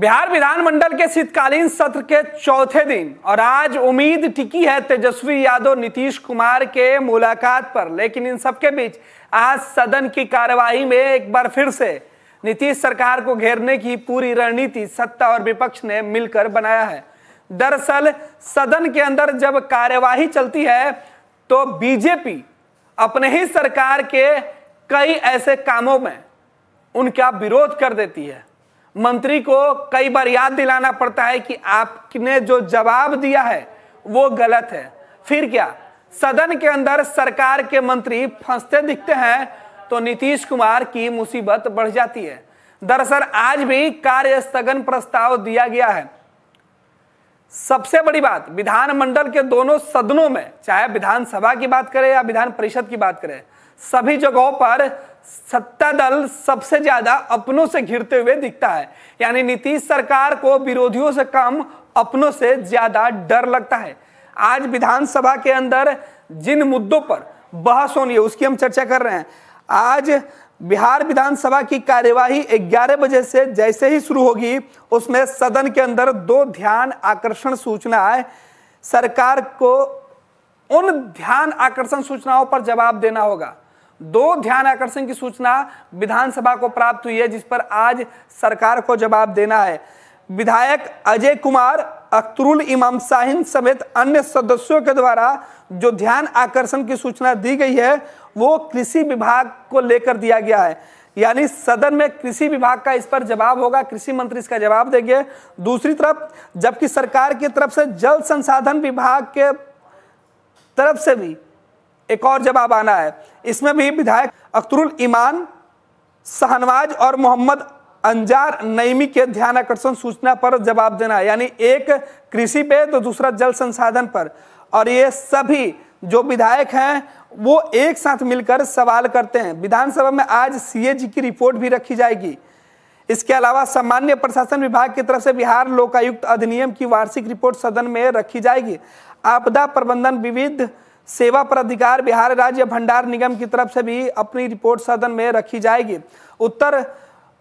बिहार विधानमंडल के शीतकालीन सत्र के चौथे दिन और आज उम्मीद टिकी है तेजस्वी यादव नीतीश कुमार के मुलाकात पर लेकिन इन सबके बीच आज सदन की कार्यवाही में एक बार फिर से नीतीश सरकार को घेरने की पूरी रणनीति सत्ता और विपक्ष ने मिलकर बनाया है दरअसल सदन के अंदर जब कार्यवाही चलती है तो बीजेपी अपने ही सरकार के कई ऐसे कामों में उनका विरोध कर देती है मंत्री को कई बार याद दिलाना पड़ता है कि आपने जो जवाब दिया है वो गलत है फिर क्या सदन के अंदर सरकार के मंत्री फंसते दिखते हैं तो नीतीश कुमार की मुसीबत बढ़ जाती है दरअसल आज भी कार्य स्थगन प्रस्ताव दिया गया है सबसे बड़ी बात विधानमंडल के दोनों सदनों में चाहे विधानसभा की बात करें या विधान परिषद की बात करें सभी जगहों पर सत्ता दल सबसे ज्यादा अपनों से घिरते हुए दिखता है यानी नीतीश सरकार को विरोधियों से कम अपनों से ज्यादा डर लगता है आज विधानसभा के अंदर जिन मुद्दों पर बहस होनी है उसकी हम चर्चा कर रहे हैं आज बिहार विधानसभा की कार्यवाही 11 बजे से जैसे ही शुरू होगी उसमें सदन के अंदर दो ध्यान आकर्षण सूचनाएं सरकार को उन ध्यान आकर्षण सूचनाओं पर जवाब देना होगा दो ध्यान आकर्षण की सूचना विधानसभा को प्राप्त हुई है जिस पर आज सरकार को जवाब देना है विधायक अजय कुमार अख्तरुल इमाम साहिन समेत अन्य सदस्यों के द्वारा जो ध्यान आकर्षण की सूचना दी गई है वो कृषि विभाग को लेकर दिया गया है यानी सदन में कृषि विभाग का इस पर जवाब होगा कृषि मंत्री इसका जवाब देंगे दूसरी तरफ जबकि सरकार की तरफ से जल संसाधन विभाग के तरफ से भी एक और जवाब आना है इसमें भी विधायक अख्तरुल ईमान शाहनवाज और मोहम्मद अंजार नईमी के ध्यान आकर्षण सूचना पर जवाब देना यानी एक कृषि पे तो दूसरा जल संसाधन पर और ये सभी जो विधायक हैं वो एक साथ मिलकर सवाल करते हैं विधानसभा में आज सीएजी की रिपोर्ट भी रखी जाएगी इसके अलावा सामान्य प्रशासन विभाग की तरफ से बिहार लोकायुक्त अधिनियम की वार्षिक रिपोर्ट सदन में रखी जाएगी आपदा प्रबंधन विविध सेवा प्राधिकार बिहार राज्य भंडार निगम की तरफ से भी अपनी रिपोर्ट सदन में रखी जाएगी उत्तर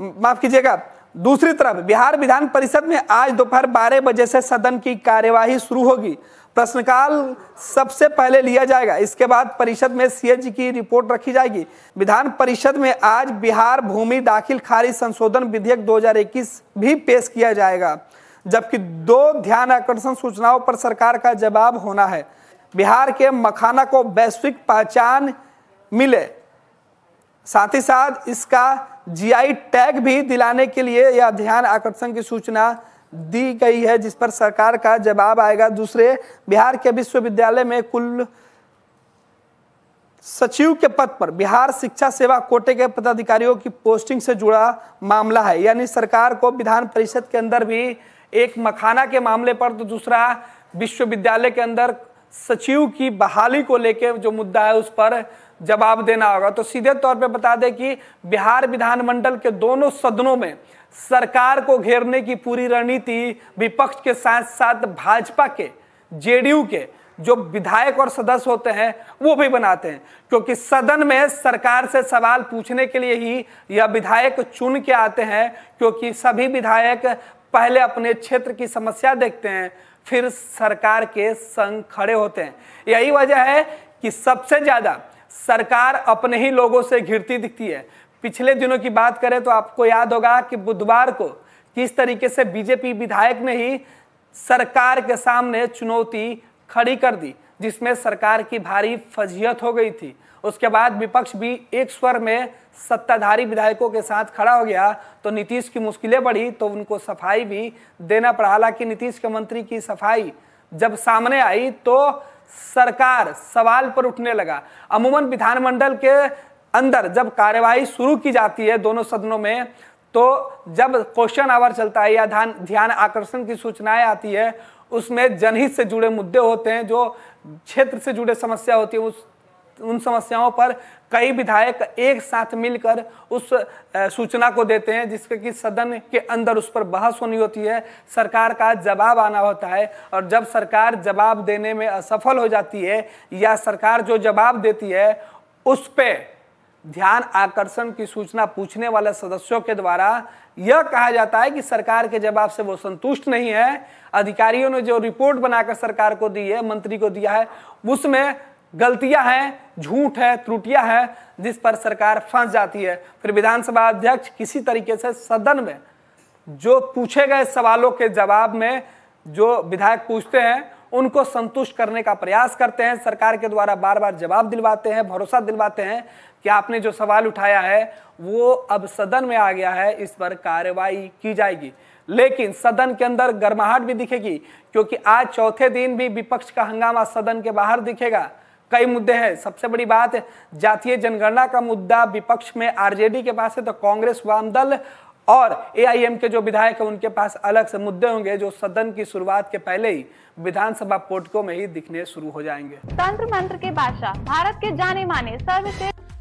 माफ कीजिएगा दूसरी तरफ बिहार विधान परिषद में आज दोपहर बारह बजे से सदन की कार्यवाही शुरू होगी प्रश्नकाल सबसे पहले लिया जाएगा इसके बाद परिषद में सीएजी की रिपोर्ट रखी जाएगी विधान परिषद में आज बिहार भूमि दाखिल खारिज संशोधन विधेयक 2021 भी पेश किया जाएगा जबकि दो ध्यान आकर्षण सूचनाओं पर सरकार का जवाब होना है बिहार के मखाना को वैश्विक पहचान मिले साथ ही साथ इसका जीआई टैग भी दिलाने के लिए यह ध्यान आकर्षण की सूचना दी गई है जिस पर सरकार का जवाब आएगा दूसरे बिहार के विश्वविद्यालय में कुल सचिव के पद पर बिहार शिक्षा सेवा कोटे के पदाधिकारियों की पोस्टिंग से जुड़ा मामला है यानी सरकार को विधान परिषद के अंदर भी एक मखाना के मामले पर तो दूसरा विश्वविद्यालय के अंदर सचिव की बहाली को लेकर जो मुद्दा है उस पर जवाब देना होगा तो सीधे तौर पे बता दें कि बिहार विधानमंडल के दोनों सदनों में सरकार को घेरने की पूरी रणनीति विपक्ष के साथ साथ भाजपा के जेडीयू के जो विधायक और सदस्य होते हैं वो भी बनाते हैं क्योंकि सदन में सरकार से सवाल पूछने के लिए ही यह विधायक चुन के आते हैं क्योंकि सभी विधायक पहले अपने क्षेत्र की समस्या देखते हैं फिर सरकार के संग खड़े होते हैं यही वजह है कि सबसे ज़्यादा सरकार अपने ही लोगों से घिरती दिखती है पिछले दिनों की बात करें तो आपको याद होगा कि बुधवार को किस तरीके से बीजेपी विधायक ने ही सरकार के सामने चुनौती खड़ी कर दी जिसमें सरकार की भारी फजीहत हो गई थी उसके बाद विपक्ष भी एक स्वर में सत्ताधारी विधायकों के साथ खड़ा हो गया तो नीतीश की मुश्किलें बढ़ी तो उनको सफाई भी देना पड़ा हालांकि नीतीश के मंत्री की सफाई जब सामने आई तो सरकार सवाल पर उठने लगा अमूमन विधानमंडल के अंदर जब कार्यवाही शुरू की जाती है दोनों सदनों में तो जब क्वेश्चन आवर चलता है या ध्यान ध्यान आकर्षण की सूचनाएं आती है उसमें जनहित से जुड़े मुद्दे होते हैं जो क्षेत्र से जुड़े समस्या होती है उस उन समस्याओं पर कई विधायक एक साथ मिलकर उस सूचना को देते हैं जिसके कि सदन के अंदर उस पर बहस होनी होती है सरकार का जवाब आना होता है और जब सरकार जवाब देने में असफल हो जाती है या सरकार जो जवाब देती है उस पर ध्यान आकर्षण की सूचना पूछने वाले सदस्यों के द्वारा यह कहा जाता है कि सरकार के जवाब से वो संतुष्ट नहीं है अधिकारियों ने जो रिपोर्ट बनाकर सरकार को दी है मंत्री को दिया है उसमें गलतियां हैं झूठ है त्रुटियां हैं जिस पर सरकार फंस जाती है फिर विधानसभा अध्यक्ष किसी तरीके से सदन में जो पूछे गए सवालों के जवाब में जो विधायक पूछते हैं उनको संतुष्ट करने का प्रयास करते हैं सरकार के द्वारा बार बार जवाब दिलवाते हैं भरोसा दिलवाते हैं कि आपने जो सवाल उठाया है वो अब सदन में आ गया है इस पर कार्रवाई की जाएगी लेकिन सदन के अंदर गर्माहट भी दिखेगी क्योंकि आज चौथे दिन भी विपक्ष का हंगामा सदन के बाहर दिखेगा कई मुद्दे हैं सबसे बड़ी बात जातीय जनगणना का मुद्दा विपक्ष में आरजेडी के पास है तो कांग्रेस वाम दल और एआईएम के जो विधायक हैं उनके पास अलग से मुद्दे होंगे जो सदन की शुरुआत के पहले ही विधानसभा पोटकों में ही दिखने शुरू हो जाएंगे तंत्र मंत्र के बादशाह भारत के जाने माने सर्वश्रेष्ठ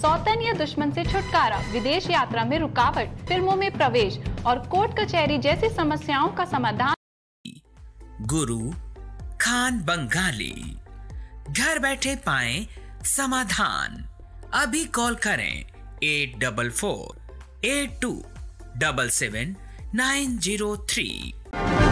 सौतन या दुश्मन से छुटकारा विदेश यात्रा में रुकावट फिल्मों में प्रवेश और कोर्ट कचहरी जैसी समस्याओं का समाधान गुरु खान बंगाली घर बैठे पाए समाधान अभी कॉल करें eight double four eight two double seven nine zero three